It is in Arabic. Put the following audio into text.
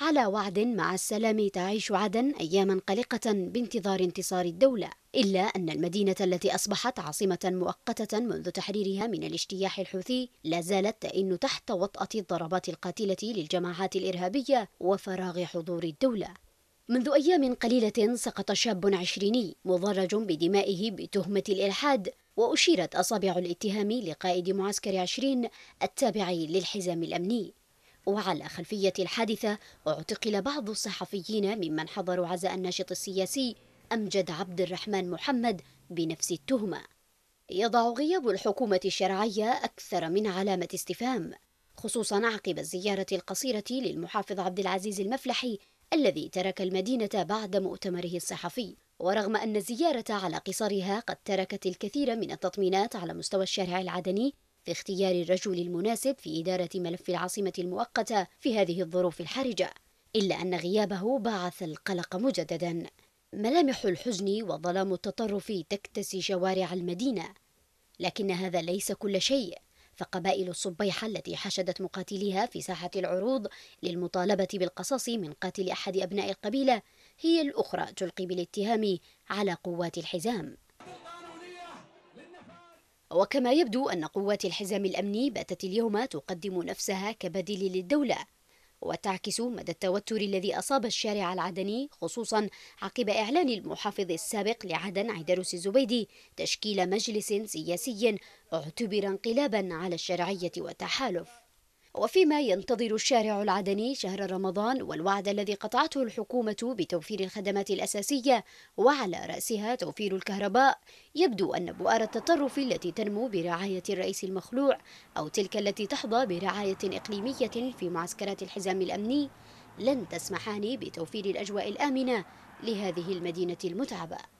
على وعد مع السلام تعيش عدن أياما قلقة بانتظار انتصار الدولة إلا أن المدينة التي أصبحت عاصمة مؤقتة منذ تحريرها من الاجتياح الحوثي لا زالت تئن تحت وطأة الضربات القاتلة للجماعات الإرهابية وفراغ حضور الدولة منذ أيام قليلة سقط شاب عشريني مضرج بدمائه بتهمة الإلحاد وأشيرت أصابع الاتهام لقائد معسكر عشرين التابع للحزام الأمني وعلى خلفية الحادثة اعتقل بعض الصحفيين ممن حضروا عزاء الناشط السياسي أمجد عبد الرحمن محمد بنفس التهمة يضع غياب الحكومة الشرعية أكثر من علامة استفهام خصوصا عقب الزيارة القصيرة للمحافظ عبد العزيز المفلحي الذي ترك المدينة بعد مؤتمره الصحفي ورغم أن الزيارة على قصرها قد تركت الكثير من التطمينات على مستوى الشارع العدني في اختيار الرجل المناسب في إدارة ملف العاصمة المؤقتة في هذه الظروف الحرجة إلا أن غيابه بعث القلق مجددا ملامح الحزن وظلام التطرف تكتسي شوارع المدينة لكن هذا ليس كل شيء فقبائل الصبيحة التي حشدت مقاتليها في ساحة العروض للمطالبة بالقصاص من قاتل أحد أبناء القبيلة هي الأخرى تلقي بالاتهام على قوات الحزام وكما يبدو أن قوات الحزام الأمني باتت اليوم تقدم نفسها كبديل للدولة وتعكس مدى التوتر الذي أصاب الشارع العدني خصوصا عقب إعلان المحافظ السابق لعدن عيدروس الزبيدي تشكيل مجلس سياسي اعتبر انقلابا على الشرعية والتحالف وفيما ينتظر الشارع العدني شهر رمضان والوعد الذي قطعته الحكومة بتوفير الخدمات الأساسية وعلى رأسها توفير الكهرباء يبدو أن بؤر التطرف التي تنمو برعاية الرئيس المخلوع أو تلك التي تحظى برعاية إقليمية في معسكرات الحزام الأمني لن تسمحان بتوفير الأجواء الآمنة لهذه المدينة المتعبة